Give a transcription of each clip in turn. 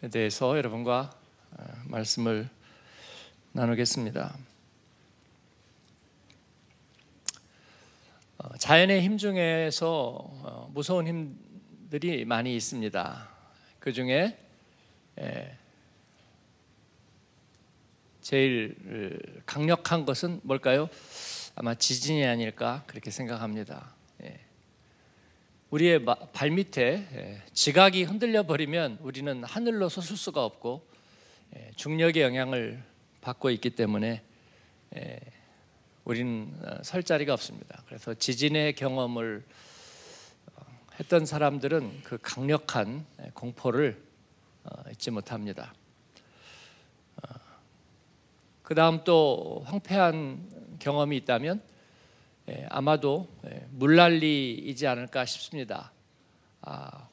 일에 대해서 여러분과 어, 말씀을 나누겠습니다. 어, 자연의 힘 중에서 어, 무서운 힘들이 많이 있습니다. 그 중에 제일 강력한 것은 뭘까요? 아마 지진이 아닐까 그렇게 생각합니다. 우리의 발밑에 예, 지각이 흔들려 버리면 우리는 하늘로 솟을 수가 없고 예, 중력의 영향을 받고 있기 때문에 예, 우리는 어, 설 자리가 없습니다. 그래서 지진의 경험을 어, 했던 사람들은 그 강력한 공포를 어, 잊지 못합니다. 그 다음 또 황폐한 경험이 있다면 예, 아마도 예, 물난리이지 않을까 싶습니다. 아,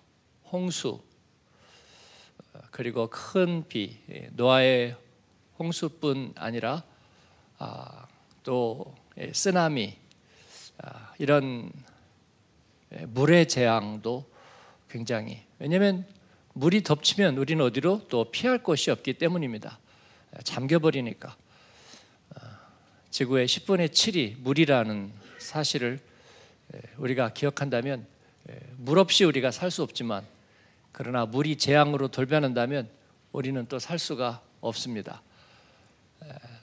홍수 어, 그리고 큰 비, 예, 노아의 홍수뿐 아니라 아, 또 쓰나미 아, 이런 물의 재앙도 굉장히 왜냐하면 물이 덮치면 우리는 어디로 또 피할 곳이 없기 때문입니다. 잠겨버리니까 지구의 10분의 7이 물이라는 사실을 우리가 기억한다면 물 없이 우리가 살 수 없지만 그러나 물이 재앙으로 돌변한다면 우리는 또 살 수가 없습니다.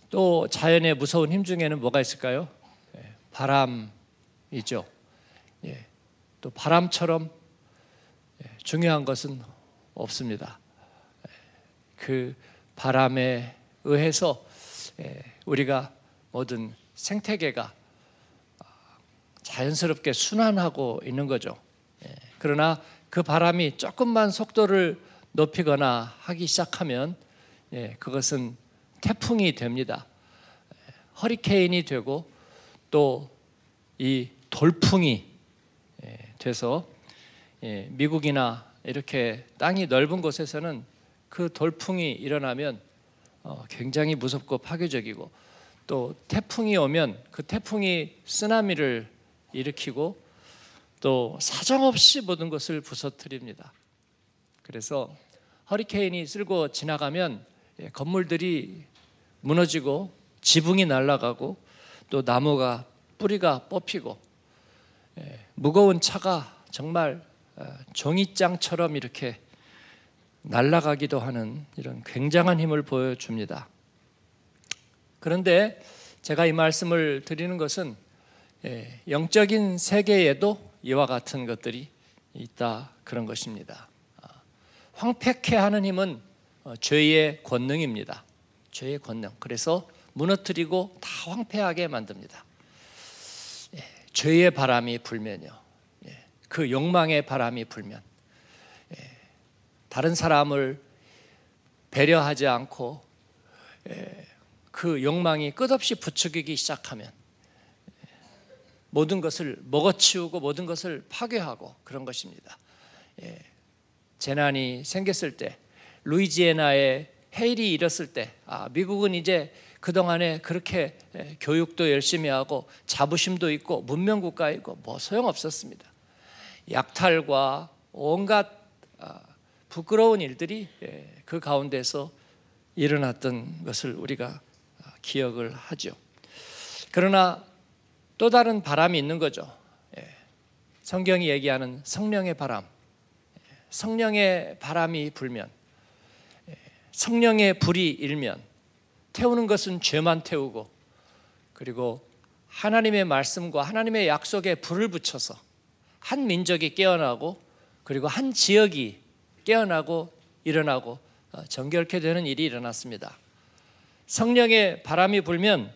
또 자연의 무서운 힘 중에는 뭐가 있을까요? 바람이죠. 예, 또 바람처럼 중요한 것은 없습니다. 그 바람에 의해서 우리가 모든 생태계가 자연스럽게 순환하고 있는 거죠. 예, 그러나 그 바람이 조금만 속도를 높이거나 하기 시작하면 예, 그것은 태풍이 됩니다. 예, 허리케인이 되고 또 이 돌풍이 돼서 미국이나 이렇게 땅이 넓은 곳에서는 그 돌풍이 일어나면 어, 굉장히 무섭고 파괴적이고 또 태풍이 오면 그 태풍이 쓰나미를 일으키고 또 사정없이 모든 것을 부서뜨립니다. 그래서 허리케인이 쓸고 지나가면 예, 건물들이 무너지고 지붕이 날아가고 또 나무가 뿌리가 뽑히고 예, 무거운 차가 정말 어, 종이장처럼 이렇게 날아가기도 하는 이런 굉장한 힘을 보여줍니다. 그런데 제가 이 말씀을 드리는 것은 예, 영적인 세계에도 이와 같은 것들이 있다 그런 것입니다. 아, 황폐케 하는 힘은 어, 죄의 권능입니다. 죄의 권능. 그래서 무너뜨리고 다 황폐하게 만듭니다. 예, 죄의 바람이 불면요. 예, 그 욕망의 바람이 불면 다른 사람을 배려하지 않고 그 욕망이 끝없이 부추기기 시작하면 모든 것을 먹어치우고 모든 것을 파괴하고 그런 것입니다. 예, 재난이 생겼을 때, 루이지애나의 헤일이 일었을 때, 아, 미국은 이제 그동안에 그렇게 예, 교육도 열심히 하고 자부심도 있고 문명국가이고 뭐 소용없었습니다. 약탈과 온갖 아, 부끄러운 일들이 예, 그 가운데서 일어났던 것을 우리가 아, 기억을 하죠. 그러나 또 다른 바람이 있는 거죠. 예. 성경이 얘기하는 성령의 바람. 예. 성령의 바람이 불면, 예. 성령의 불이 일면, 태우는 것은 죄만 태우고, 그리고 하나님의 말씀과 하나님의 약속에 불을 붙여서 한 민족이 깨어나고, 그리고 한 지역이 깨어나고, 일어나고, 어, 정결케 되는 일이 일어났습니다. 성령의 바람이 불면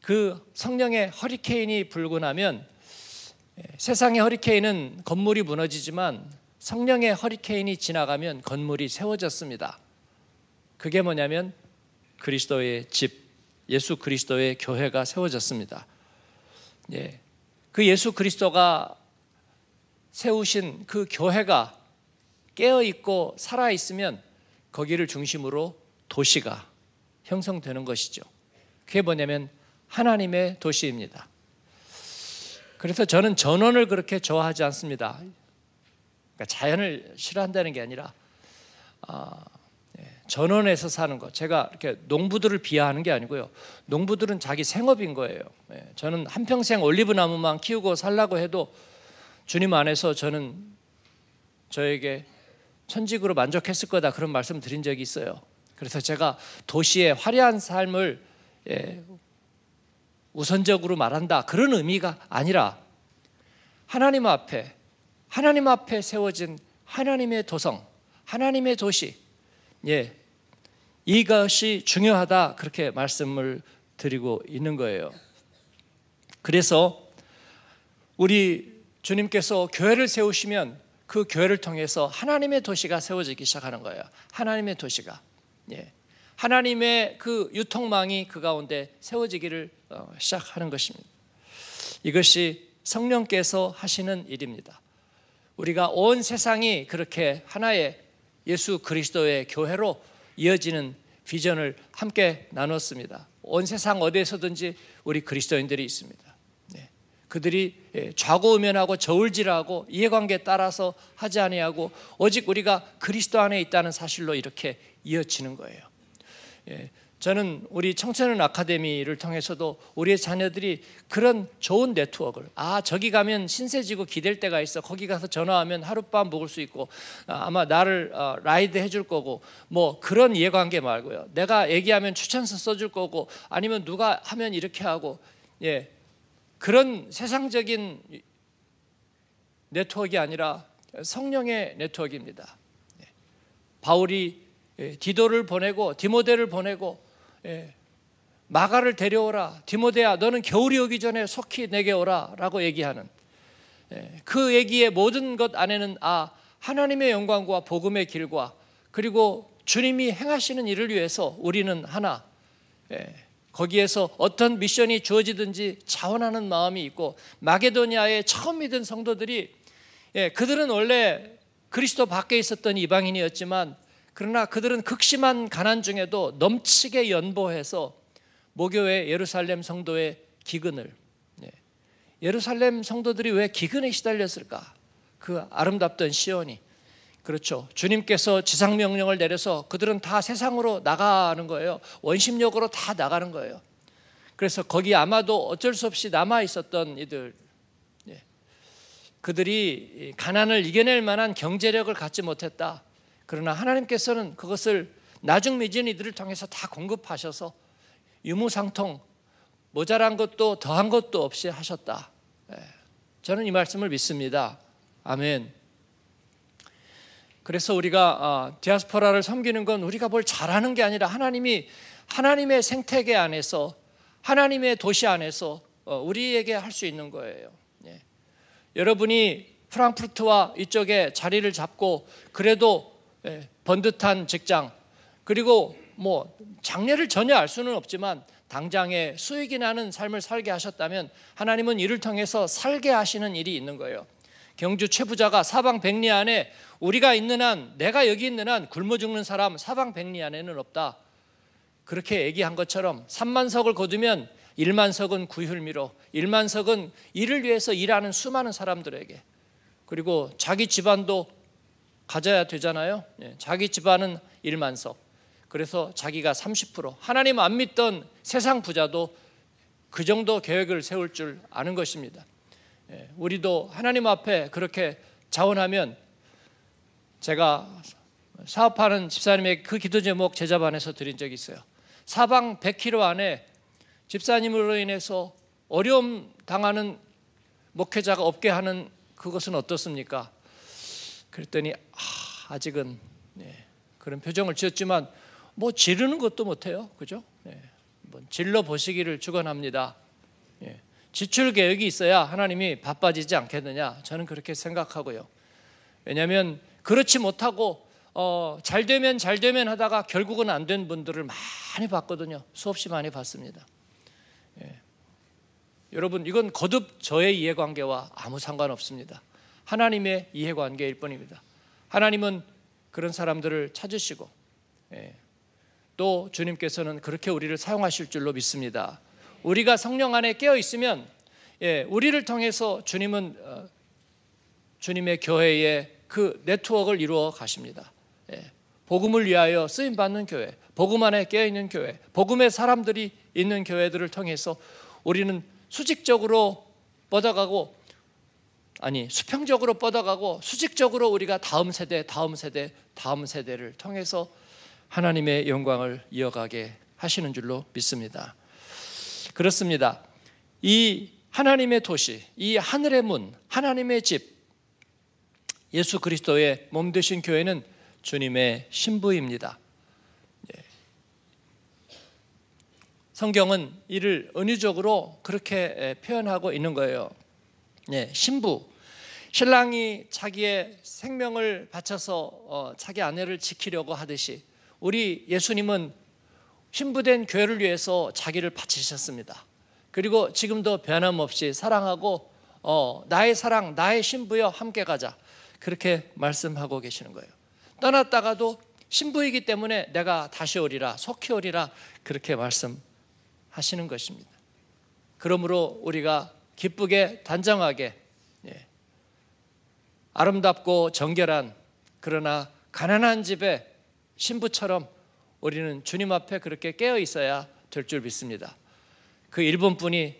그 성령의 허리케인이 불고 나면 예, 세상의 허리케인은 건물이 무너지지만 성령의 허리케인이 지나가면 건물이 세워졌습니다. 그게 뭐냐면 그리스도의 집, 예수 그리스도의 교회가 세워졌습니다. 예. 그 예수 그리스도가 세우신 그 교회가 깨어 있고 살아 있으면 거기를 중심으로 도시가 형성되는 것이죠. 그게 뭐냐면 하나님의 도시입니다. 그래서 저는 전원을 그렇게 좋아하지 않습니다. 그러니까 자연을 싫어한다는 게 아니라 아, 예, 전원에서 사는 것. 제가 이렇게 농부들을 비하하는 게 아니고요. 농부들은 자기 생업인 거예요. 예, 저는 한 평생 올리브 나무만 키우고 살라고 해도 주님 안에서 저는 저에게 천직으로 만족했을 거다 그런 말씀 드린 적이 있어요. 그래서 제가 도시의 화려한 삶을 예, 우선적으로 말한다 그런 의미가 아니라 하나님 앞에 하나님 앞에 세워진 하나님의 도성, 하나님의 도시, 예, 이것이 중요하다 그렇게 말씀을 드리고 있는 거예요. 그래서 우리 주님께서 교회를 세우시면 그 교회를 통해서 하나님의 도시가 세워지기 시작하는 거예요. 하나님의 도시가. 예. 하나님의 그 유통망이 그 가운데 세워지기를 어, 시작하는 것입니다. 이것이 성령께서 하시는 일입니다. 우리가 온 세상이 그렇게 하나의 예수 그리스도의 교회로 이어지는 비전을 함께 나눴습니다. 온 세상 어디에서든지 우리 그리스도인들이 있습니다. 네. 그들이 예, 좌고우면하고 저울질하고 이해관계에 따라서 하지 아니하고 오직 우리가 그리스도 안에 있다는 사실로 이렇게 이어지는 거예요. 예. 저는 우리 청소년 아카데미를 통해서도 우리의 자녀들이 그런 좋은 네트워크를 아 저기 가면 신세지고 기댈 데가 있어 거기 가서 전화하면 하룻밤 먹을수 있고 아, 아마 나를 어, 라이드 해줄 거고 뭐 그런 이해관계 말고요 내가 얘기하면 추천서 써줄 거고 아니면 누가 하면 이렇게 하고 예 그런 세상적인 네트워크가 아니라 성령의 네트워크입니다 예. 바울이 예, 디도를 보내고 디모델을 보내고 예. 마가를 데려오라. 디모데야, 너는 겨울이 오기 전에 속히 내게 오라. 라고 얘기하는. 예. 그 얘기의 모든 것 안에는 아, 하나님의 영광과 복음의 길과 그리고 주님이 행하시는 일을 위해서 우리는 하나. 예. 거기에서 어떤 미션이 주어지든지 자원하는 마음이 있고 마게도니아의 처음 믿은 성도들이 예, 그들은 원래 그리스도 밖에 있었던 이방인이었지만 그러나 그들은 극심한 가난 중에도 넘치게 연보해서 모교회 예루살렘 성도의 기근을 네, 예루살렘 성도들이 왜 기근에 시달렸을까? 그 아름답던 시온이 그렇죠. 주님께서 지상 명령을 내려서 그들은 다 세상으로 나가는 거예요. 원심력으로 다 나가는 거예요. 그래서 거기 아마도 어쩔 수 없이 남아 있었던 이들 네, 그들이 가난을 이겨낼 만한 경제력을 갖지 못했다. 그러나 하나님께서는 그것을 나중 맺은 이들을 통해서 다 공급하셔서 유무상통 모자란 것도 더한 것도 없이 하셨다. 예, 저는 이 말씀을 믿습니다. 아멘. 그래서 우리가 아, 디아스포라를 섬기는 건 우리가 뭘 잘하는 게 아니라 하나님이 하나님의 생태계 안에서 하나님의 도시 안에서 어, 우리에게 할 수 있는 거예요. 예. 여러분이 프랑크푸르트와 이쪽에 자리를 잡고 그래도 예, 번듯한 직장 그리고 뭐장례를 전혀 알 수는 없지만 당장에 수익이 나는 삶을 살게 하셨다면 하나님은 이를 통해서 살게 하시는 일이 있는 거예요. 경주 최부자가 사방 백리 안에 우리가 있는 한 내가 여기 있는 한 굶어 죽는 사람 사방 백리 안에는 없다. 그렇게 얘기한 것처럼 3만 석을 거두면 1만 석은 구휼미로 1만 석은 이를 위해서 일하는 수많은 사람들에게 그리고 자기 집안도 가져야 되잖아요. 예, 자기 집안은 1만 석. 그래서 자기가 30% 하나님 안 믿던 세상 부자도 그 정도 계획을 세울 줄 아는 것입니다. 예, 우리도 하나님 앞에 그렇게 자원하면 제가 사업하는 집사님의 그 기도 제목 제자반에서 드린 적이 있어요. 사방 100km 안에 집사님으로 인해서 어려움 당하는 목회자가 없게 하는 그것은 어떻습니까? 그랬더니 아, 직은 예, 그런 표정을 지었지만 뭐 지르는 것도 못해요, 그죠? 예, 한번 질러 보시기를 축원합니다. 예, 지출 계획이 있어야 하나님이 바빠지지 않겠느냐? 저는 그렇게 생각하고요. 왜냐하면 그렇지 못하고 어, 잘 되면 잘 되면 하다가 결국은 안 된 분들을 많이 봤거든요. 수없이 많이 봤습니다. 예. 여러분 이건 거듭 저의 이해관계와 아무 상관없습니다. 하나님의 이해관계일 뿐입니다. 하나님은 그런 사람들을 찾으시고 예, 또 주님께서는 그렇게 우리를 사용하실 줄로 믿습니다. 우리가 성령 안에 깨어 있으면 예, 우리를 통해서 주님은 어, 주님의 교회에 그 네트워크를 이루어 가십니다. 예, 복음을 위하여 쓰임 받는 교회, 복음 안에 깨어 있는 교회, 복음의 사람들이 있는 교회들을 통해서 우리는 수직적으로 뻗어가고 아니 수평적으로 뻗어가고 수직적으로 우리가 다음 세대, 다음 세대, 다음 세대를 통해서 하나님의 영광을 이어가게 하시는 줄로 믿습니다. 그렇습니다. 이 하나님의 도시, 이 하늘의 문, 하나님의 집, 예수 그리스도의 몸 되신 교회는 주님의 신부입니다. 예. 성경은 이를 은유적으로 그렇게 표현하고 있는 거예요. 예, 신부 신랑이 자기의 생명을 바쳐서 어, 자기 아내를 지키려고 하듯이 우리 예수님은 신부된 교회를 위해서 자기를 바치셨습니다. 그리고 지금도 변함없이 사랑하고 어, 나의 사랑, 나의 신부여 함께 가자 그렇게 말씀하고 계시는 거예요. 떠났다가도 신부이기 때문에 내가 다시 오리라 속히 오리라 그렇게 말씀하시는 것입니다. 그러므로 우리가 기쁘게 단정하게 예. 아름답고 정결한 그러나 가난한 집에 신부처럼 우리는 주님 앞에 그렇게 깨어 있어야 될 줄 믿습니다. 그 일본 분이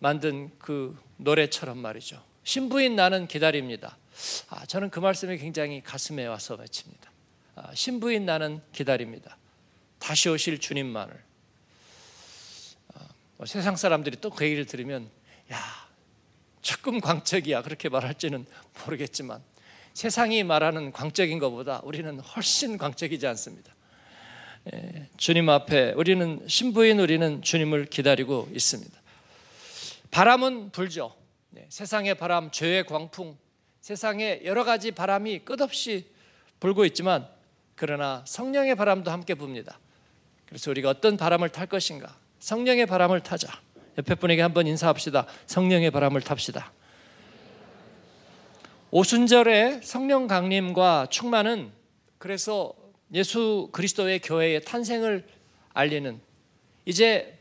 만든 그 노래처럼 말이죠. 신부인 나는 기다립니다. 아, 저는 그 말씀이 굉장히 가슴에 와서 외칩니다. 아, 신부인 나는 기다립니다. 다시 오실 주님만을. 아, 뭐 세상 사람들이 또 그 얘기를 들으면 야, 조금 광적이야. 그렇게 말할지는 모르겠지만 세상이 말하는 광적인 것보다 우리는 훨씬 광적이지 않습니다. 예, 주님 앞에 우리는 신부인 우리는 주님을 기다리고 있습니다. 바람은 불죠. 예, 세상의 바람, 죄의 광풍, 세상의 여러 가지 바람이 끝없이 불고 있지만 그러나 성령의 바람도 함께 붑니다. 그래서 우리가 어떤 바람을 탈 것인가? 성령의 바람을 타자. 옆에 분에게 한번 인사합시다. 성령의 바람을 탑시다. 오순절의 성령 강림과 충만은 그래서 예수 그리스도의 교회의 탄생을 알리는 이제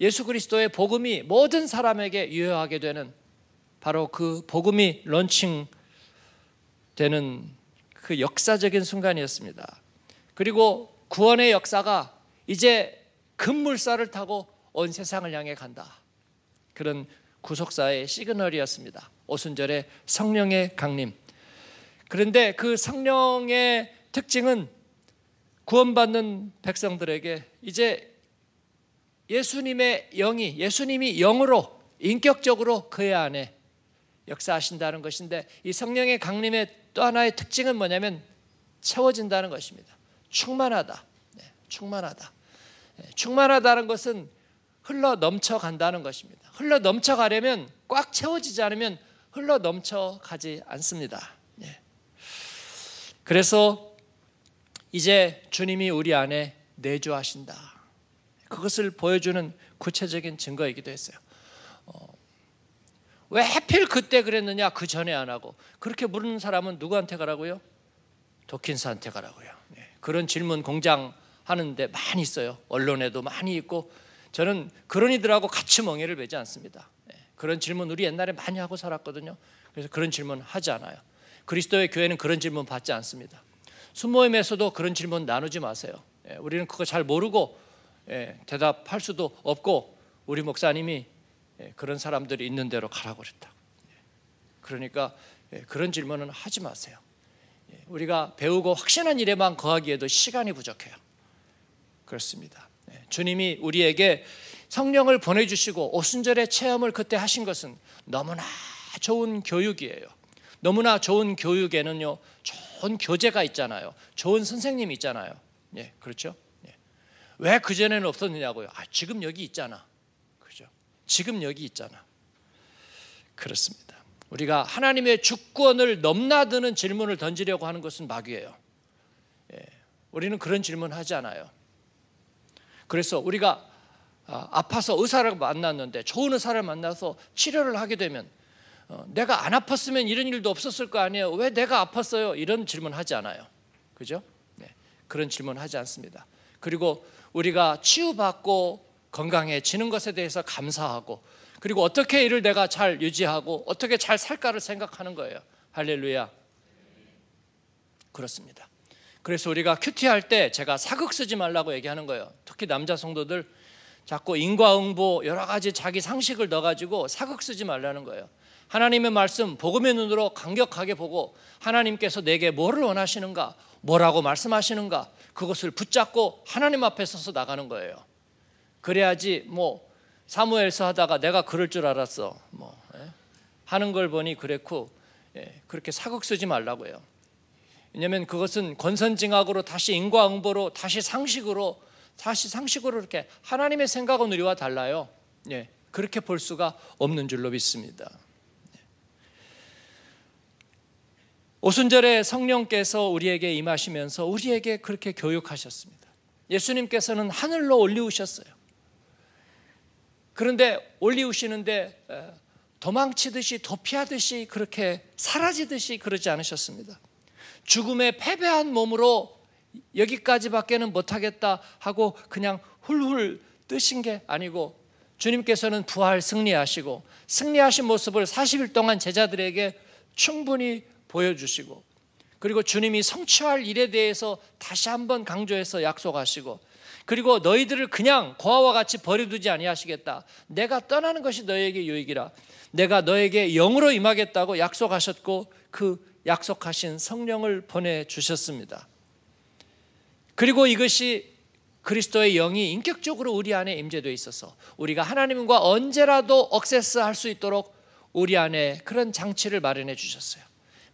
예수 그리스도의 복음이 모든 사람에게 유효하게 되는 바로 그 복음이 런칭되는 그 역사적인 순간이었습니다. 그리고 구원의 역사가 이제 급물살을 타고 온 세상을 향해 간다. 그런 구속사의 시그널이었습니다. 오순절의 성령의 강림. 그런데 그 성령의 특징은 구원받는 백성들에게 이제 예수님의 영이 예수님이 영으로 인격적으로 그의 안에 역사하신다는 것인데 이 성령의 강림의 또 하나의 특징은 뭐냐면 채워진다는 것입니다. 충만하다. 네, 충만하다. 네, 충만하다는 것은 흘러 넘쳐간다는 것입니다. 흘러 넘쳐가려면 꽉 채워지지 않으면 흘러 넘쳐가지 않습니다. 예. 그래서 이제 주님이 우리 안에 내주하신다. 그것을 보여주는 구체적인 증거이기도 했어요. 어, 왜 하필 그때 그랬느냐? 그 전에 안 하고. 그렇게 물는 사람은 누구한테 가라고요? 도킨스한테 가라고요. 예. 그런 질문 공장 하는데 많이 있어요. 언론에도 많이 있고 저는 그런 이들하고 같이 멍해를 매지 않습니다. 예, 그런 질문 우리 옛날에 많이 하고 살았거든요. 그래서 그런 질문 하지 않아요. 그리스도의 교회는 그런 질문 받지 않습니다. 순모임에서도 그런 질문 나누지 마세요. 예, 우리는 그거 잘 모르고 예, 대답할 수도 없고 우리 목사님이 그런 사람들이 있는 대로 가라고 그랬다. 그러니까 그런 질문은 하지 마세요. 우리가 배우고 확신한 일에만 거하기에도 시간이 부족해요. 그렇습니다. 주님이 우리에게 성령을 보내주시고 오순절의 체험을 그때 하신 것은 너무나 좋은 교육이에요. 너무나 좋은 교육에는요, 좋은 교재가 있잖아요. 좋은 선생님이 있잖아요. 예, 그렇죠? 예. 왜 그전에는 없었느냐고요? 아, 지금 여기 있잖아. 그죠? 지금 여기 있잖아. 그렇습니다. 우리가 하나님의 주권을 넘나드는 질문을 던지려고 하는 것은 마귀예요. 예. 우리는 그런 질문 하지 않아요. 그래서 우리가 아, 아파서 의사를 만났는데 좋은 의사를 만나서 치료를 하게 되면 어, 내가 안 아팠으면 이런 일도 없었을 거 아니에요. 왜 내가 아팠어요? 이런 질문 하지 않아요. 그죠? 네. 그런 질문 하지 않습니다. 그리고 우리가 치유받고 건강해지는 것에 대해서 감사하고 그리고 어떻게 이를 내가 잘 유지하고 어떻게 잘 살까를 생각하는 거예요. 할렐루야. 그렇습니다. 그래서 우리가 큐티할 때 제가 사극 쓰지 말라고 얘기하는 거예요. 특히 남자 성도들 자꾸 인과응보 여러 가지 자기 상식을 넣어가지고 사극 쓰지 말라는 거예요. 하나님의 말씀 복음의 눈으로 강력하게 보고 하나님께서 내게 뭐를 원하시는가 뭐라고 말씀하시는가 그것을 붙잡고 하나님 앞에 서서 나가는 거예요. 그래야지 뭐 사무엘서 하다가 내가 그럴 줄 알았어 뭐 예? 하는 걸 보니 그랬고 예, 그렇게 사극 쓰지 말라고요. 왜냐하면 그것은 권선징악으로 다시 인과응보로 다시 상식으로 다시 상식으로 이렇게 하나님의 생각은 우리와 달라요. 예, 그렇게 볼 수가 없는 줄로 믿습니다. 예. 오순절에 성령께서 우리에게 임하시면서 우리에게 그렇게 교육하셨습니다. 예수님께서는 하늘로 올리우셨어요. 그런데 올리우시는데 도망치듯이 도피하듯이 그렇게 사라지듯이 그러지 않으셨습니다. 죽음의 패배한 몸으로 여기까지밖에는 못하겠다 하고 그냥 훌훌 뜨신 게 아니고 주님께서는 부활 승리하시고 승리하신 모습을 40일 동안 제자들에게 충분히 보여주시고 그리고 주님이 성취할 일에 대해서 다시 한번 강조해서 약속하시고 그리고 너희들을 그냥 고아와 같이 버려두지 아니하시겠다. 내가 떠나는 것이 너에게 유익이라. 내가 너에게 영으로 임하겠다고 약속하셨고 그 약속하신 성령을 보내주셨습니다. 그리고 이것이 그리스도의 영이 인격적으로 우리 안에 임재되 있어서 우리가 하나님과 언제라도 억세스할 수 있도록 우리 안에 그런 장치를 마련해 주셨어요.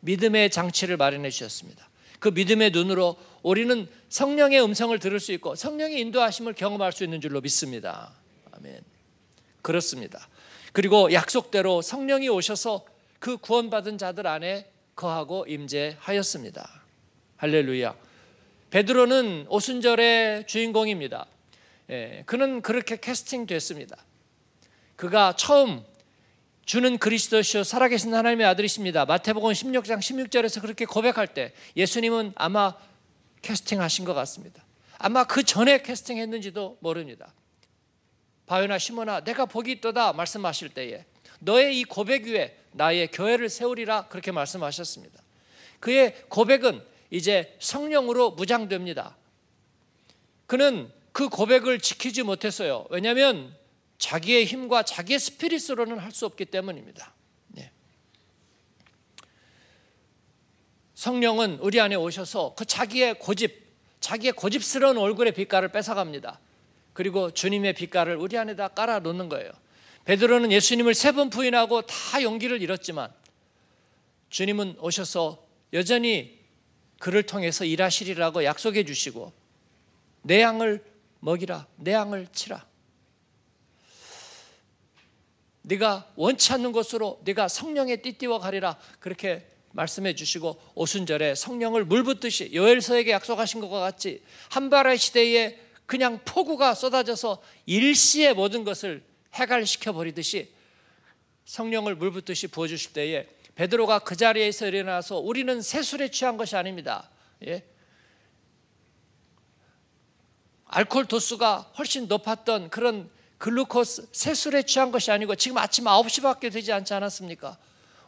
믿음의 장치를 마련해 주셨습니다. 그 믿음의 눈으로 우리는 성령의 음성을 들을 수 있고 성령의 인도하심을 경험할 수 있는 줄로 믿습니다. 아멘. 그렇습니다. 그리고 약속대로 성령이 오셔서 그 구원받은 자들 안에 거하고 임재하였습니다. 할렐루야. 베드로는 오순절의 주인공입니다. 예, 그는 그렇게 캐스팅됐습니다. 그가 처음 주는 그리스도시요 살아계신 하나님의 아들이십니다. 마태복음 16장 16절에서 그렇게 고백할 때 예수님은 아마 캐스팅하신 것 같습니다. 아마 그 전에 캐스팅했는지도 모릅니다. 바요나 시모나 내가 복이 있도다 말씀하실 때에 너의 이 고백 위에 나의 교회를 세우리라 그렇게 말씀하셨습니다. 그의 고백은 이제 성령으로 무장됩니다. 그는 그 고백을 지키지 못했어요. 왜냐하면 자기의 힘과 자기의 스피릿으로는 할 수 없기 때문입니다. 네. 성령은 우리 안에 오셔서 그 자기의 고집, 자기의 고집스러운 얼굴의 빛깔을 뺏어갑니다. 그리고 주님의 빛깔을 우리 안에다 깔아놓는 거예요. 베드로는 예수님을 세 번 부인하고 다 용기를 잃었지만 주님은 오셔서 여전히 그를 통해서 일하시리라고 약속해 주시고 내 양을 먹이라 내 양을 치라 네가 원치 않는 곳으로 네가 성령에 띠띠워 가리라 그렇게 말씀해 주시고 오순절에 성령을 물붓듯이 여엘서에게 약속하신 것과 같이 한바라 시대에 그냥 폭우가 쏟아져서 일시에 모든 것을 해갈시켜 버리듯이 성령을 물 붓듯이 부어 주실 때에 베드로가 그 자리에서 일어나서 우리는 세술에 취한 것이 아닙니다. 예? 알코올 도수가 훨씬 높았던 그런 글루코스 세술에 취한 것이 아니고 지금 아침 9시밖에 되지 않지 않았습니까?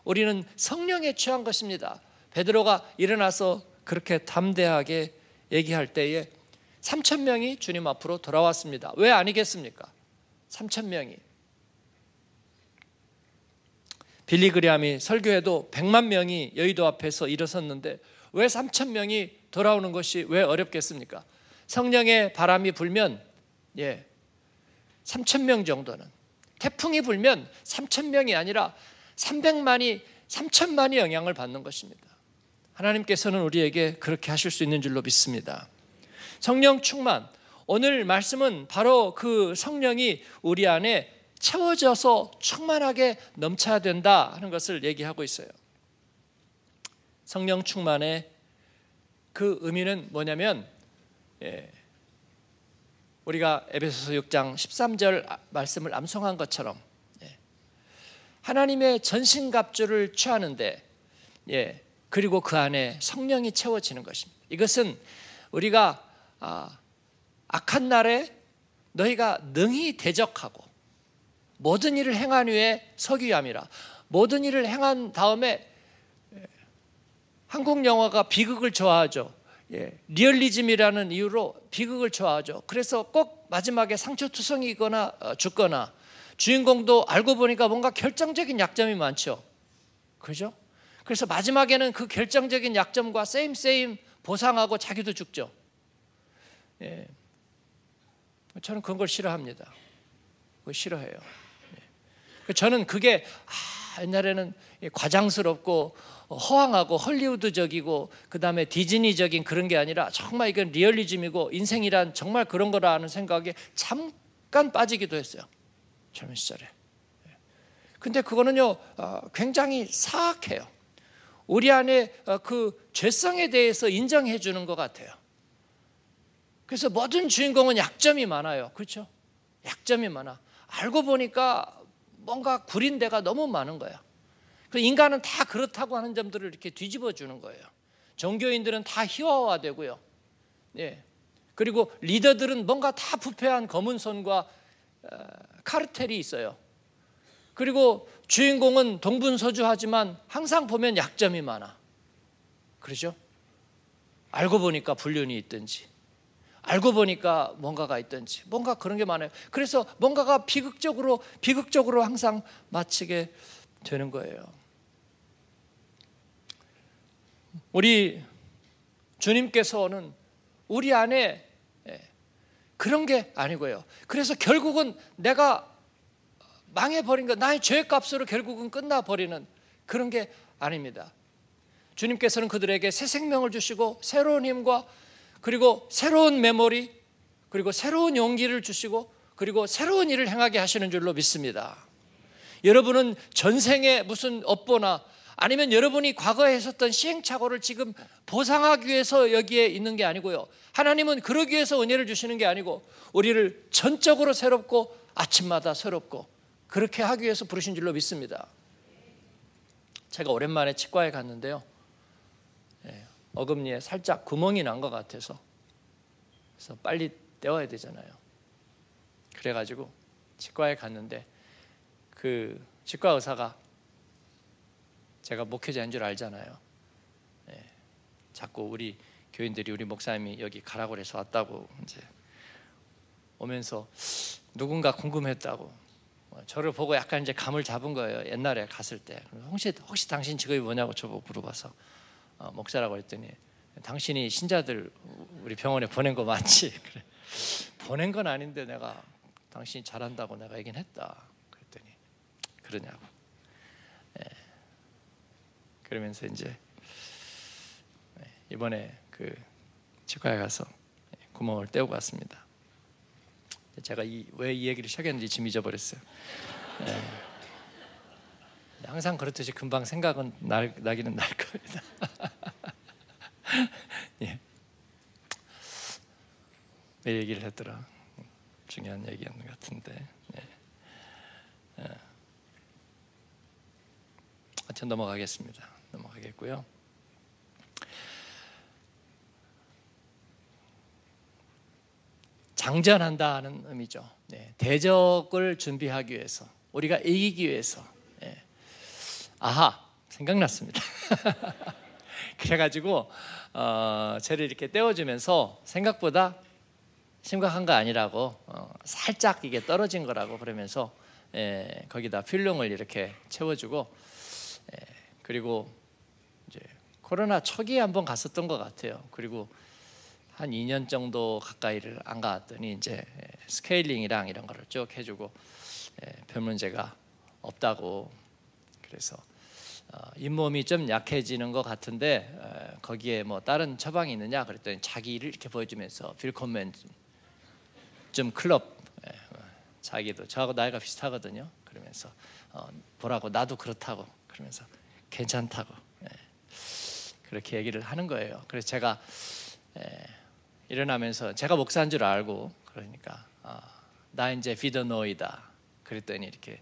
우리는 성령에 취한 것입니다. 베드로가 일어나서 그렇게 담대하게 얘기할 때에 3천 명이 주님 앞으로 돌아왔습니다. 왜 아니겠습니까? 3천 명이 빌리 그리함이 설교해도 100만 명이 여의도 앞에서 일어섰는데 왜 3천 명이 돌아오는 것이 왜 어렵겠습니까? 성령의 바람이 불면 예. 3천 명 정도는 태풍이 불면 3천 명이 아니라 300만이 3천만이 영향을 받는 것입니다. 하나님께서는 우리에게 그렇게 하실 수 있는 줄로 믿습니다. 성령 충만 오늘 말씀은 바로 그 성령이 우리 안에 채워져서 충만하게 넘쳐야 된다 하는 것을 얘기하고 있어요. 성령 충만의 그 의미는 뭐냐면 예, 우리가 에베소서 6장 13절 말씀을 암송한 것처럼 예, 하나님의 전신갑주를 취하는데 예, 그리고 그 안에 성령이 채워지는 것입니다. 이것은 우리가 아, 악한 날에 너희가 능히 대적하고 모든 일을 행한 후에 서기 위함이라. 모든 일을 행한 다음에 예, 한국 영화가 비극을 좋아하죠. 예, 리얼리즘이라는 이유로 비극을 좋아하죠. 그래서 꼭 마지막에 상처투성이거나 어, 죽거나 주인공도 알고 보니까 뭔가 결정적인 약점이 많죠. 그죠? 그래서 마지막에는 그 결정적인 약점과 세임 세임 보상하고 자기도 죽죠. 예. 저는 그런 걸 싫어합니다. 그걸 싫어해요. 네. 그 저는 그게 아, 옛날에는 과장스럽고 허황하고 헐리우드적이고 그 다음에 디즈니적인 그런 게 아니라 정말 이건 리얼리즘이고 인생이란 정말 그런 거라는 생각에 잠깐 빠지기도 했어요. 젊은 시절에. 네. 근데 그거는요 어, 굉장히 사악해요. 우리 안에 어, 그 죄성에 대해서 인정해 주는 것 같아요. 그래서 모든 주인공은 약점이 많아요. 그렇죠? 약점이 많아. 알고 보니까 뭔가 구린 데가 너무 많은 거야. 그 인간은 다 그렇다고 하는 점들을 이렇게 뒤집어 주는 거예요. 종교인들은 다 희화화되고요. 예. 그리고 리더들은 뭔가 다 부패한 검은 손과 어, 카르텔이 있어요. 그리고 주인공은 동분서주하지만 항상 보면 약점이 많아. 그러죠? 알고 보니까 불륜이 있든지 알고 보니까 뭔가가 있든지 뭔가 그런 게 많아요. 그래서 뭔가가 비극적으로 비극적으로 항상 마치게 되는 거예요. 우리 주님께서는 우리 안에 예, 그런 게 아니고요. 그래서 결국은 내가 망해버린 것, 나의 죄 값으로 결국은 끝나버리는 그런 게 아닙니다. 주님께서는 그들에게 새 생명을 주시고 새로운 힘과 그리고 새로운 메모리, 그리고 새로운 용기를 주시고, 그리고 새로운 일을 행하게 하시는 줄로 믿습니다. 여러분은 전생에 무슨 업보나 아니면 여러분이 과거에 했었던 시행착오를 지금 보상하기 위해서 여기에 있는 게 아니고요. 하나님은 그러기 위해서 은혜를 주시는 게 아니고 우리를 전적으로 새롭고 아침마다 새롭고 그렇게 하기 위해서 부르신 줄로 믿습니다. 제가 오랜만에 치과에 갔는데요. 어금니에 살짝 구멍이 난 것 같아서 그래서 빨리 떼어야 되잖아요. 그래가지고 치과에 갔는데 그 치과 의사가 제가 목회자인 줄 알잖아요. 예, 자꾸 우리 교인들이 우리 목사님이 여기 가라고 해서 왔다고 이제 오면서 누군가 궁금했다고 뭐 저를 보고 약간 이제 감을 잡은 거예요. 옛날에 갔을 때 혹시 혹시 당신 직업이 뭐냐고 저보고 물어봐서 어, 목사라고 했더니 당신이 신자들 우리 병원에 보낸 거 맞지? 그래. 보낸 건 아닌데 내가 당신이 잘한다고 내가 얘긴 했다. 그랬더니 그러냐고. 예. 그러면서 이제 예, 이번에 그 치과에 가서 구멍을 떼고 갔습니다. 제가 왜 이 얘기를 시작했는지 지금 잊어버렸어요. 예. 항상 그렇듯이 금방 생각은 날, 나기는 날 겁니다. 예. 왜 얘기를 했더라? 중요한 얘기였는 것 같은데. 예. 예. 하 넘어가겠습니다. 넘어가겠고요. 장전한다 하는 의미죠. 네. 대적을 준비하기 위해서, 우리가 이기기 위해서 아하 생각났습니다. 그래가지고 어, 쟤를 이렇게 떼어주면서 생각보다 심각한 거 아니라고 어, 살짝 이게 떨어진 거라고 그러면서 에, 예, 거기다 필름을 이렇게 채워주고 에, 예, 그리고 이제 코로나 초기에 한번 갔었던 것 같아요. 그리고 한 2년 정도 가까이를 안 갔더니 이제 예, 스케일링이랑 이런 거를 쭉 해주고 에, 별 문제가 없다고 그래서 어, 잇몸이 좀 약해지는 것 같은데 어, 거기에 뭐 다른 처방이 있느냐 그랬더니 자기를 이렇게 보여주면서 빌콘맨 좀 클럽 예, 자기도 저하고 나이가 비슷하거든요 그러면서 어, 보라고 나도 그렇다고 그러면서 괜찮다고 예, 그렇게 얘기를 하는 거예요 그래서 제가 예, 일어나면서 제가 목사인 줄 알고 그러니까 아, 나 이제 비더노이다 그랬더니 이렇게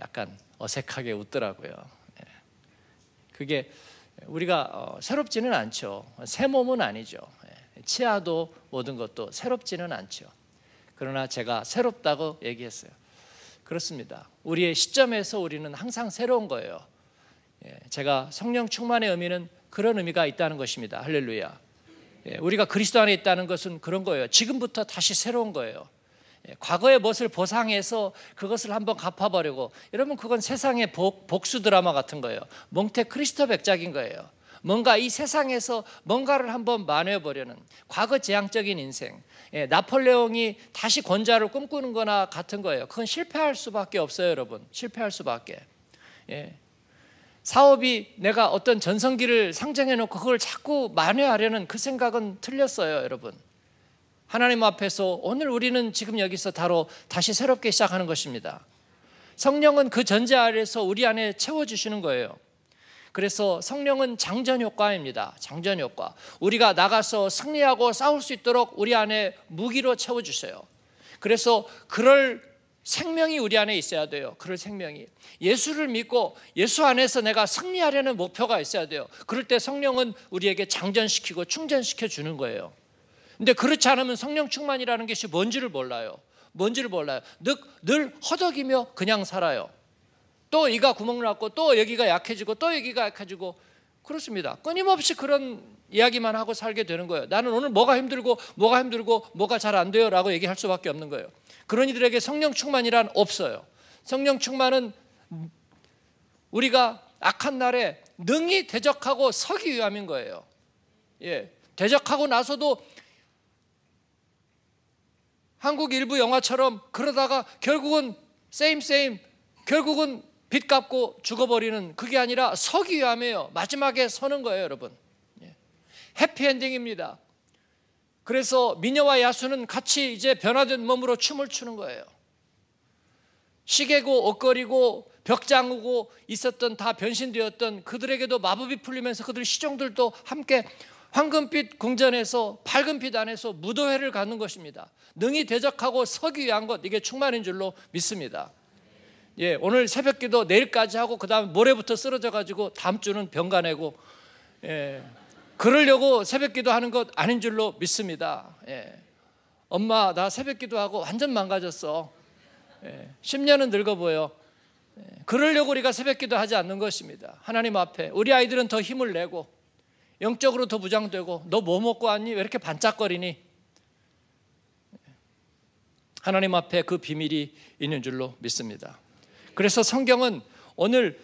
약간 어색하게 웃더라고요. 예. 그게 우리가 어, 새롭지는 않죠. 새 몸은 아니죠. 예. 치아도 모든 것도 새롭지는 않죠. 그러나 제가 새롭다고 얘기했어요. 그렇습니다. 우리의 시점에서 우리는 항상 새로운 거예요. 예. 제가 성령 충만의 의미는 그런 의미가 있다는 것입니다. 할렐루야. 우리가 그리스도 안에 있다는 것은 그런 거예요. 지금부터 다시 새로운 거예요. 예, 과거의 무을 보상해서 그것을 한번 갚아버리고 여러분 그건 세상의 복, 복수 드라마 같은 거예요 몽테 크리스토 백작인 거예요 뭔가 이 세상에서 뭔가를 한번 만회해보려는 과거 재앙적인 인생 예, 나폴레옹이 다시 권좌를 꿈꾸는 거나 같은 거예요 그건 실패할 수밖에 없어요 여러분 실패할 수밖에 예. 사업이 내가 어떤 전성기를 상정해놓고 그걸 자꾸 만회하려는 그 생각은 틀렸어요 여러분 하나님 앞에서 오늘 우리는 지금 여기서 다로 다시 새롭게 시작하는 것입니다. 성령은 그 전제 아래서 우리 안에 채워주시는 거예요. 그래서 성령은 장전 효과입니다. 장전 효과. 우리가 나가서 승리하고 싸울 수 있도록 우리 안에 무기로 채워주세요. 그래서 그럴 생명이 우리 안에 있어야 돼요. 그럴 생명이. 예수를 믿고 예수 안에서 내가 승리하려는 목표가 있어야 돼요. 그럴 때 성령은 우리에게 장전시키고 충전시켜 주는 거예요. 근데 그렇지 않으면 성령 충만이라는 것이 뭔지를 몰라요. 뭔지를 몰라요. 늘, 늘 허덕이며 그냥 살아요. 또 이가 구멍 났고 또 여기가 약해지고 또 여기가 약해지고 그렇습니다. 끊임없이 그런 이야기만 하고 살게 되는 거예요. 나는 오늘 뭐가 힘들고 뭐가 힘들고 뭐가 잘 안 돼요라고 얘기할 수밖에 없는 거예요. 그런 이들에게 성령 충만이란 없어요. 성령 충만은 우리가 악한 날에 능히 대적하고 서기 위함인 거예요. 예. 대적하고 나서도 한국 일부 영화처럼 그러다가 결국은 세임 세임 결국은 빚 갚고 죽어버리는 그게 아니라 서기 위함이에요. 마지막에 서는 거예요, 여러분. 예. 해피엔딩입니다. 그래서 미녀와 야수는 같이 이제 변화된 몸으로 춤을 추는 거예요. 시계고 옷걸이고 벽장우고 있었던 다 변신되었던 그들에게도 마법이 풀리면서 그들 시종들도 함께 황금빛 궁전에서 밝은빛 안에서 무도회를 갖는 것입니다. 능히 대적하고 서기 위한 것 이게 충만인 줄로 믿습니다. 예, 오늘 새벽기도 내일까지 하고 그다음 모레부터 쓰러져 가지고 다음 주는 병가내고 예, 그러려고 새벽기도 하는 것 아닌 줄로 믿습니다. 예, 엄마 나 새벽기도 하고 완전 망가졌어. 예, 10년은 늙어 보여. 예, 그러려고 우리가 새벽기도 하지 않는 것입니다. 하나님 앞에 우리 아이들은 더 힘을 내고 영적으로 더 부장되고 너 뭐 먹고 왔니? 왜 이렇게 반짝거리니? 하나님 앞에 그 비밀이 있는 줄로 믿습니다. 그래서 성경은 오늘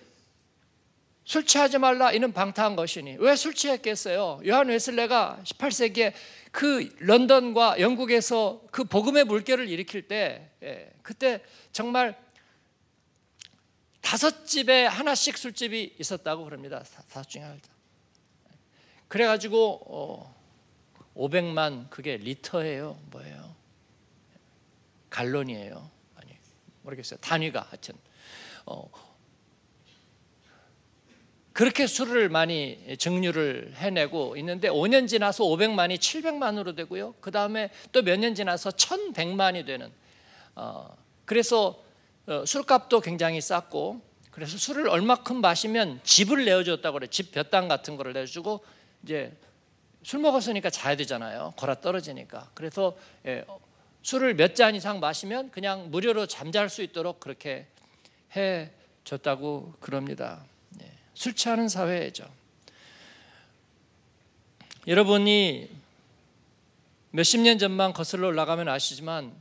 술 취하지 말라 이는 방탕한 것이니 왜 술 취했겠어요? 요한 웨슬레가 18세기에 그 런던과 영국에서 그 복음의 물결을 일으킬 때 예, 그때 정말 다섯 집에 하나씩 술집이 있었다고 그럽니다. 다섯 중에 하나. 그래가지고 어, 500만 그게 리터예요. 뭐예요? 갈론이에요. 아니 모르겠어요. 단위가 하여튼 어, 그렇게 수를 많이 증류를 해내고 있는데 5년 지나서 500만이 700만으로 되고요. 그 다음에 또 몇 년 지나서 1,100만이 되는. 어, 그래서 어, 술값도 굉장히 쌌고 그래서 술을 얼마큼 마시면 집을 내어줬다고 그래. 집 벼땅 같은 거를 내주고 이제 술 먹었으니까 자야 되잖아요. 걸어 떨어지니까. 그래서 예, 술을 몇 잔 이상 마시면 그냥 무료로 잠잘 수 있도록 그렇게 해 줬다고 그럽니다. 예, 술 취하는 사회죠. 여러분이 몇십 년 전만 거슬러 올라가면 아시지만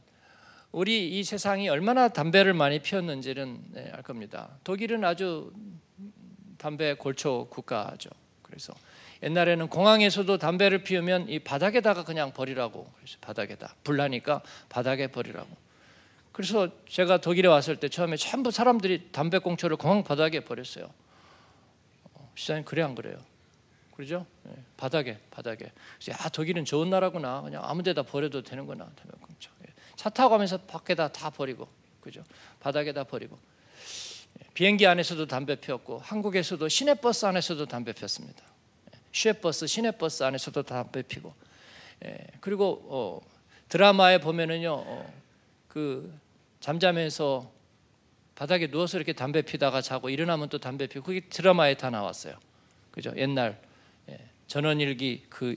우리 이 세상이 얼마나 담배를 많이 피웠는지는 네, 알 겁니다. 독일은 아주 담배 골초 국가죠. 그래서 옛날에는 공항에서도 담배를 피우면 이 바닥에다가 그냥 버리라고 그래서 바닥에다 불나니까 바닥에 버리라고. 그래서 제가 독일에 왔을 때 처음에 전부 사람들이 담배꽁초를 공항 바닥에 버렸어요. 어, 시장님 그래 안 그래요? 그러죠? 예, 바닥에 바닥에. 그래서 야 독일은 좋은 나라구나. 그냥 아무데다 버려도 되는구나 담배꽁초. 예. 차 타고 가면서 밖에다 다 버리고 그죠? 바닥에다 버리고. 예, 비행기 안에서도 담배 피웠고 한국에서도 시내버스 안에서도 담배 피웠습니다. 시외버스, 시내버스 안에서도 담배 피고 예, 그리고 어, 드라마에 보면은요 어, 그 잠자면서 바닥에 누워서 이렇게 담배 피다가 자고 일어나면 또 담배 피고 그게 드라마에 다 나왔어요. 그죠? 옛날 예, 전원일기 그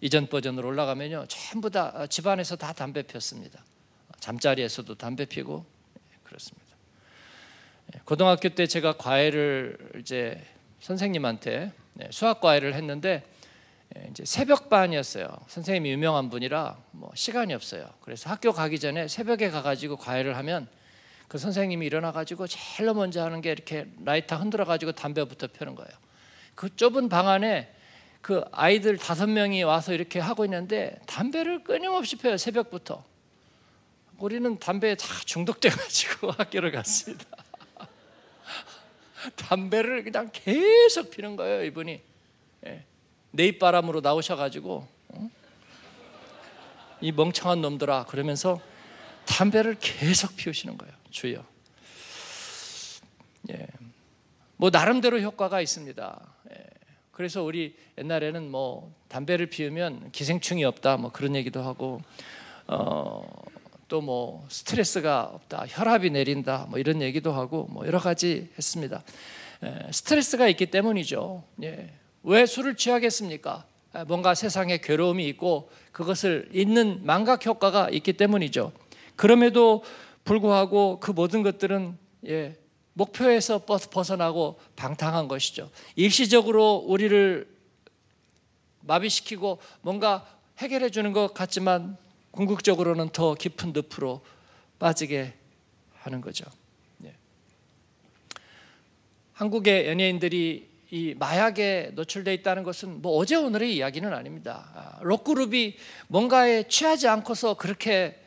이전 버전으로 올라가면요 전부 다 아, 집안에서 다 담배 피었습니다 잠자리에서도 담배 피고 예, 그렇습니다. 예, 고등학교 때 제가 과외를 이제 선생님한테 네, 수학 과외를 했는데 예, 이제 새벽 반이었어요. 선생님이 유명한 분이라 뭐 시간이 없어요. 그래서 학교 가기 전에 새벽에 가가지고 과외를 하면 그 선생님이 일어나가지고 제일 먼저 하는 게 이렇게 라이터 흔들어가지고 담배부터 펴는 거예요. 그 좁은 방 안에 그 아이들 다섯 명이 와서 이렇게 하고 있는데 담배를 끊임없이 펴요 새벽부터. 우리는 담배에 다 중독돼가지고 학교를 갔습니다. 담배를 그냥 계속 피는 거예요, 이분이. 예. 내입바람으로 나오셔가지고 어? 이 멍청한 놈들아 그러면서 담배를 계속 피우시는 거예요, 주여. 예, 뭐 나름대로 효과가 있습니다. 예. 그래서 우리 옛날에는 뭐 담배를 피우면 기생충이 없다, 뭐 그런 얘기도 하고 어, 또뭐 스트레스가 없다, 혈압이 내린다, 뭐 이런 얘기도 하고 뭐 여러 가지 했습니다. 에, 예, 스트레스가 있기 때문이죠. 예. 왜 술을 취하겠습니까? 아, 뭔가 세상에 괴로움이 있고 그것을 잊는 망각 효과가 있기 때문이죠. 그럼에도 불구하고 그 모든 것들은 예, 목표에서 벗어나고 방탕한 것이죠. 일시적으로 우리를 마비시키고 뭔가 해결해 주는 것 같지만 궁극적으로는 더 깊은 늪으로 빠지게 하는 거죠. 예. 한국의 연예인들이 이 마약에 노출돼 있다는 것은 뭐 어제 오늘의 이야기는 아닙니다. 아, 록그룹이 뭔가에 취하지 않고서 그렇게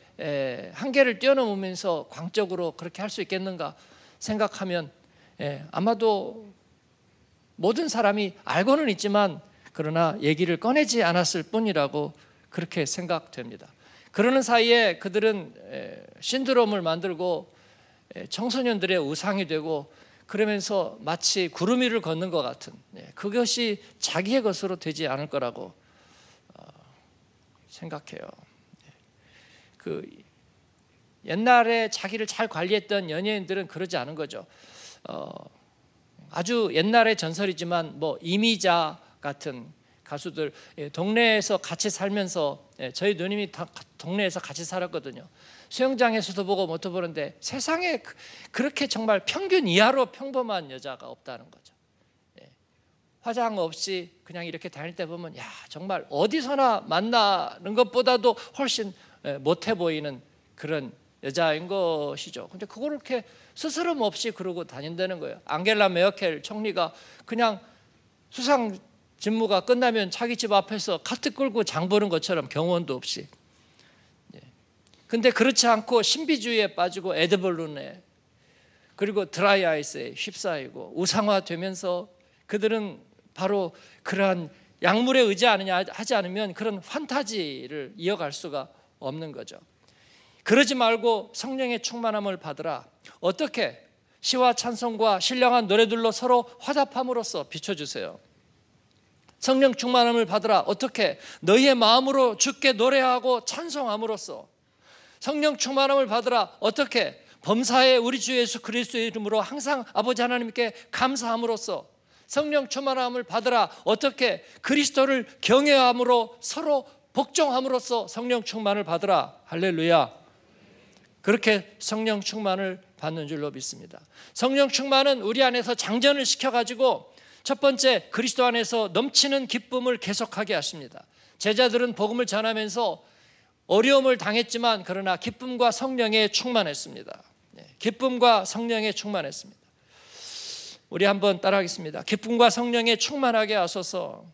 한계를 뛰어넘으면서 광적으로 그렇게 할 수 있겠는가 생각하면 예, 아마도 모든 사람이 알고는 있지만 그러나 얘기를 꺼내지 않았을 뿐이라고 그렇게 생각됩니다. 그러는 사이에 그들은 신드롬을 만들고 청소년들의 우상이 되고 그러면서 마치 구름 위를 걷는 것 같은 예, 그것이 자기의 것으로 되지 않을 거라고 어, 생각해요. 예. 그 옛날에 자기를 잘 관리했던 연예인들은 그러지 않은 거죠. 어, 아주 옛날의 전설이지만 뭐 이미자 같은 가수들 예, 동네에서 같이 살면서 저희 누님이 다 동네에서 같이 살았거든요. 수영장에서도 보고 모터 뭐 보는데 세상에 그, 그렇게 정말 평균 이하로 평범한 여자가 없다는 거죠. 예. 화장 없이 그냥 이렇게 다닐 때 보면 야 정말 어디서나 만나는 것보다도 훨씬 예, 못해 보이는 그런 여자인 것이죠. 근데 그걸 이렇게 스스럼 없이 그러고 다닌다는 거예요. 앙겔라 메어켈 총리가 그냥 수상 직무가 끝나면 자기 집 앞에서 카트 끌고 장 보는 것처럼 경호원도 없이 근데 그렇지 않고 신비주의에 빠지고 에드벌룬에 그리고 드라이아이스에 휩싸이고 우상화되면서 그들은 바로 그러한 약물에 의지하느냐 하지 않으면 그런 환타지를 이어갈 수가 없는 거죠. 그러지 말고 성령의 충만함을 받으라. 어떻게 시와 찬송과 신령한 노래들로 서로 화답함으로써 비춰주세요. 성령 충만함을 받으라. 어떻게 너희의 마음으로 죽게 노래하고 찬송함으로써 성령 충만함을 받으라. 어떻게? 범사에 우리 주 예수 그리스도의 이름으로 항상 아버지 하나님께 감사함으로써 성령 충만함을 받으라. 어떻게? 그리스도를 경외함으로 서로 복종함으로써 성령 충만을 받으라. 할렐루야. 그렇게 성령 충만을 받는 줄로 믿습니다. 성령 충만은 우리 안에서 장전을 시켜가지고 첫 번째 그리스도 안에서 넘치는 기쁨을 계속하게 하십니다. 제자들은 복음을 전하면서 어려움을 당했지만 그러나 기쁨과 성령에 충만했습니다. 네, 기쁨과 성령에 충만했습니다. 우리 한번 따라하겠습니다. 기쁨과 성령에 충만하게 하소서.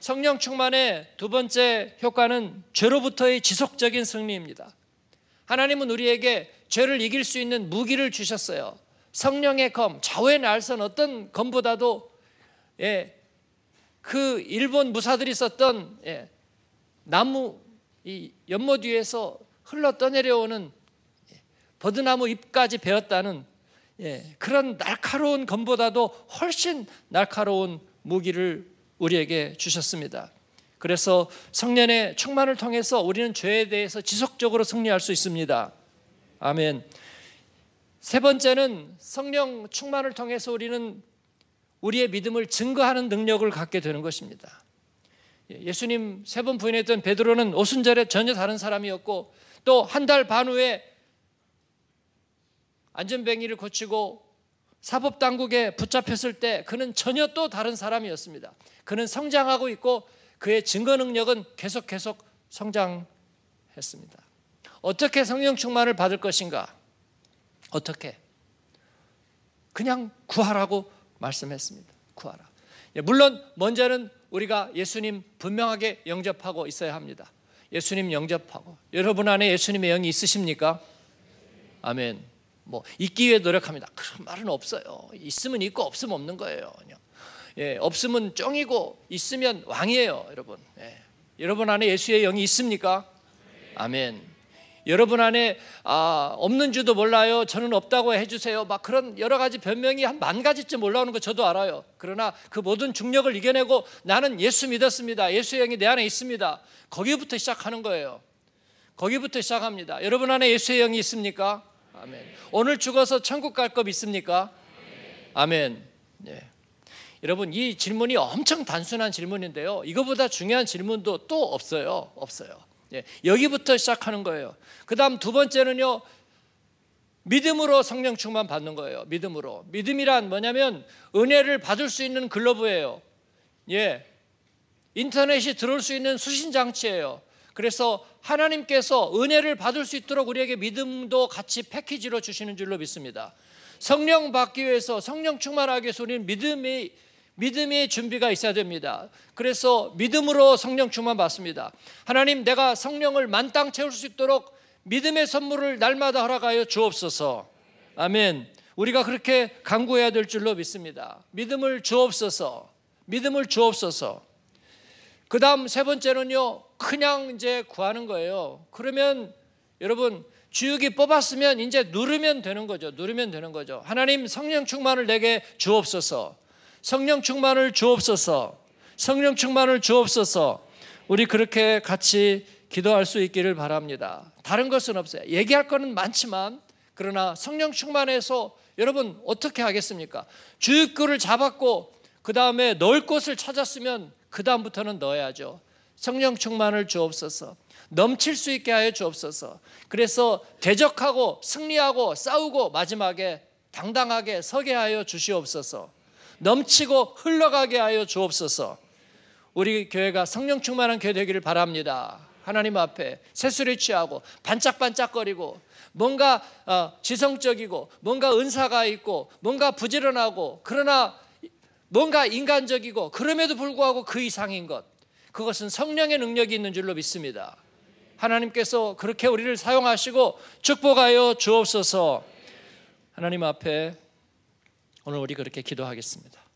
성령 충만의 두 번째 효과는 죄로부터의 지속적인 승리입니다. 하나님은 우리에게 죄를 이길 수 있는 무기를 주셨어요. 성령의 검, 좌우의 날선 어떤 검보다도 예, 그 일본 무사들이 썼던 예, 나무 이 연못 위에서 흘러 떠내려오는 버드나무 잎까지 베었다는 예, 그런 날카로운 검보다도 훨씬 날카로운 무기를 우리에게 주셨습니다. 그래서 성년의 충만을 통해서 우리는 죄에 대해서 지속적으로 승리할 수 있습니다. 아멘. 세 번째는 성령 충만을 통해서 우리는 우리의 믿음을 증거하는 능력을 갖게 되는 것입니다. 예수님 세 번 부인했던 베드로는 오순절에 전혀 다른 사람이었고 또 한 달 반 후에 안전뱅이를 고치고 사법 당국에 붙잡혔을 때 그는 전혀 또 다른 사람이었습니다. 그는 성장하고 있고 그의 증거 능력은 계속 계속 성장했습니다. 어떻게 성령 충만을 받을 것인가? 어떻게? 그냥 구하라고 말씀했습니다. 구하라. 예, 물론 먼저는 우리가 예수님 분명하게 영접하고 있어야 합니다. 예수님 영접하고 여러분 안에 예수님의 영이 있으십니까? 아멘. 뭐 있기 위해 노력합니다. 그런 말은 없어요. 있으면 있고 없으면 없는 거예요. 그냥. 예, 없으면 쫑이고 있으면 왕이에요, 여러분. 예. 여러분 안에 예수의 영이 있습니까? 아멘. 여러분 안에 아, 없는 줄도 몰라요. 저는 없다고 해주세요. 막 그런 여러 가지 변명이 한 만 가지쯤 올라오는 거 저도 알아요. 그러나 그 모든 중력을 이겨내고 나는 예수 믿었습니다. 예수의 영이 내 안에 있습니다. 거기부터 시작하는 거예요. 거기부터 시작합니다. 여러분 안에 예수의 영이 있습니까? 아멘. 오늘 죽어서 천국 갈것 있습니까? 아멘. 예. 여러분 이 질문이 엄청 단순한 질문인데요. 이거보다 중요한 질문도 또 없어요. 없어요. 예, 여기부터 시작하는 거예요. 그 다음 두 번째는요, 믿음으로 성령 충만 받는 거예요. 믿음으로. 믿음이란 뭐냐면 은혜를 받을 수 있는 글러브예요. 예. 인터넷이 들어올 수 있는 수신 장치예요. 그래서 하나님께서 은혜를 받을 수 있도록 우리에게 믿음도 같이 패키지로 주시는 줄로 믿습니다. 성령 받기 위해서 성령 충만하기 위해서 우리는 믿음이 믿음의 준비가 있어야 됩니다. 그래서 믿음으로 성령 충만 받습니다. 하나님 내가 성령을 만땅 채울 수 있도록 믿음의 선물을 날마다 허락하여 주옵소서. 아멘. 우리가 그렇게 강구해야 될 줄로 믿습니다. 믿음을 주옵소서. 믿음을 주옵소서. 그 다음 세 번째는요, 그냥 이제 구하는 거예요. 그러면 여러분, 주역이 뽑았으면 이제 누르면 되는 거죠. 누르면 되는 거죠. 하나님 성령 충만을 내게 주옵소서. 성령 충만을 주옵소서. 성령 충만을 주옵소서. 우리 그렇게 같이 기도할 수 있기를 바랍니다. 다른 것은 없어요. 얘기할 거는 많지만 그러나 성령 충만해서 여러분 어떻게 하겠습니까? 주입구를 잡았고 그 다음에 넣을 곳을 찾았으면 그 다음부터는 넣어야죠. 성령 충만을 주옵소서. 넘칠 수 있게 하여 주옵소서. 그래서 대적하고 승리하고 싸우고 마지막에 당당하게 서게 하여 주시옵소서. 넘치고 흘러가게 하여 주옵소서. 우리 교회가 성령 충만한 교회 되기를 바랍니다. 하나님 앞에 세수를 취하고 반짝반짝거리고 뭔가 어, 지성적이고 뭔가 은사가 있고 뭔가 부지런하고 그러나 뭔가 인간적이고 그럼에도 불구하고 그 이상인 것 그것은 성령의 능력이 있는 줄로 믿습니다. 하나님께서 그렇게 우리를 사용하시고 축복하여 주옵소서. 하나님 앞에 오늘 우리 그렇게 기도하겠습니다.